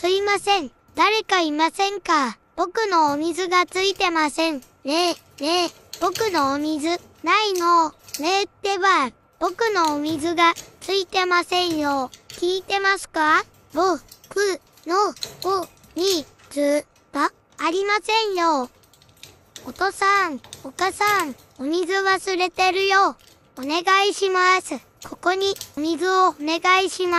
すいません。誰かいませんか僕のお水がついてません。ねえ、ねえ、僕のお水、ないの。ねえってば、僕のお水がついてませんよ。聞いてますか僕のお水がありませんよ。お父さん、お母さん、お水忘れてるよ。お願いします。ここにお水をお願いします。